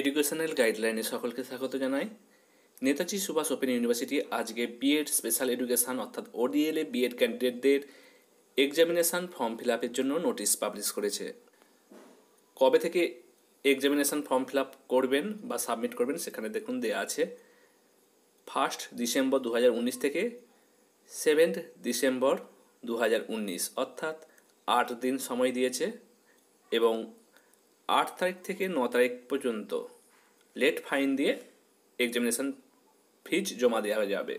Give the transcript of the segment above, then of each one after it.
educational গাইডলাইনে সকলকে স্বাগত জানাই নেতাজি সুভাষ ওপেন ইউনিভার্সিটি আজকে বিএড স্পেশাল এডুকেশান অর্থাৎ ওডিএলএ বিএড ক্যান্ডিডেটদের এক্সামিনেশান ফর্ম ফিল আপের জন্য নোটিশ পাবলিশ করেছে কবে থেকে এক্সামিনেশান ফর্ম ফিল আপ করবেন বা সাবমিট করবেন সেখানে দেখুন দেয়া আছে ফার্স্ট ডিসেম্বর দু থেকে সেভেন্থ ডিসেম্বর দু অর্থাৎ আট দিন সময় দিয়েছে এবং আট তারিখ থেকে ন তারিখ পর্যন্ত লেট ফাইন দিয়ে এক্সামিনেশান ফিজ জমা দেওয়া যাবে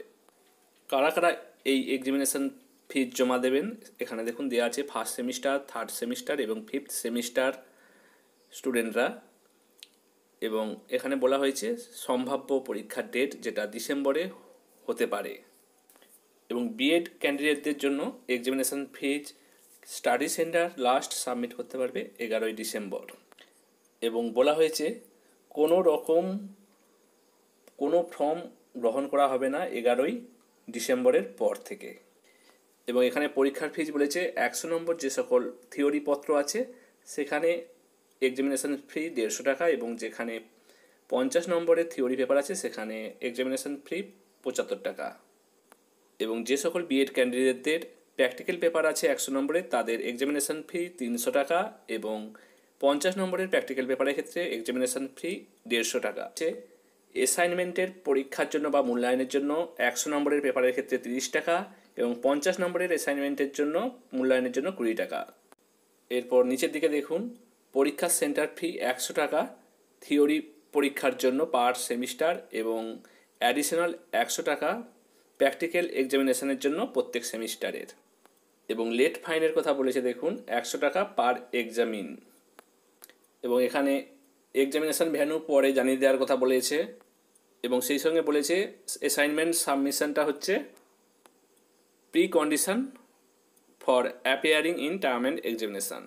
কারা কারা এই এক্সামিনেশান ফিজ জমা দেবেন এখানে দেখুন দেওয়া আছে ফার্স্ট সেমিস্টার থার্ড সেমিস্টার এবং ফিফথ সেমিস্টার স্টুডেন্টরা এবং এখানে বলা হয়েছে সম্ভাব্য পরীক্ষার ডেট যেটা ডিসেম্বরে হতে পারে এবং বিএড ক্যান্ডিডেটদের জন্য examination fees study centre last submit করতে পারবে এগারোই ডিসেম্বর এবং বলা হয়েছে কোনো রকম কোনো ফর্ম গ্রহণ করা হবে না এগারোই ডিসেম্বরের পর থেকে এবং এখানে পরীক্ষার ফিজ বলেছে একশো নম্বর যে সকল থিওরি পত্র আছে সেখানে এক্সামিনেশান ফি দেড়শো টাকা এবং যেখানে পঞ্চাশ নম্বরের থিওরি পেপার আছে সেখানে এক্সামিনেশান ফি পঁচাত্তর টাকা এবং যে সকল বিএড ক্যান্ডিডেটদের প্র্যাকটিক্যাল পেপার আছে একশো নম্বরে তাদের এক্সামিনেশান ফি তিনশো টাকা এবং পঞ্চাশ নম্বরের প্র্যাকটিক্যাল পেপারের ক্ষেত্রে এক্সামিনেশান ফি দেড়শো টাকা অ্যাসাইনমেন্টের পরীক্ষার জন্য বা মূল্যায়নের জন্য একশো নম্বরের পেপারের ক্ষেত্রে তিরিশ টাকা এবং পঞ্চাশ নম্বরের অ্যাসাইনমেন্টের জন্য মূল্যায়নের জন্য কুড়ি টাকা এরপর নিচের দিকে দেখুন পরীক্ষার সেন্টার ফি একশো টাকা থিওরি পরীক্ষার জন্য পার সেমিস্টার এবং অ্যাডিশনাল একশো টাকা প্র্যাকটিক্যাল এক্সামিনেশানের জন্য প্রত্যেক সেমিস্টারের এবং লেট ফাইনের কথা বলেছে দেখুন একশো টাকা পার এক্সামিন এবং এখানে এক্সামিনেশান ভ্যানু পরে জানিয়ে দেওয়ার কথা বলেছে এবং সেই সঙ্গে বলেছে অ্যাসাইনমেন্ট সাবমিশনটা হচ্ছে pre condition for appearing in term and examination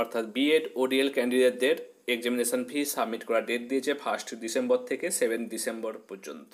অর্থাৎ বিএড ওডিএল ক্যান্ডিডেটদের এক্সামিনেশান ফি সাবমিট করার ডেট দিয়েছে ফার্স্ট ডিসেম্বর থেকে সেভেন ডিসেম্বর পর্যন্ত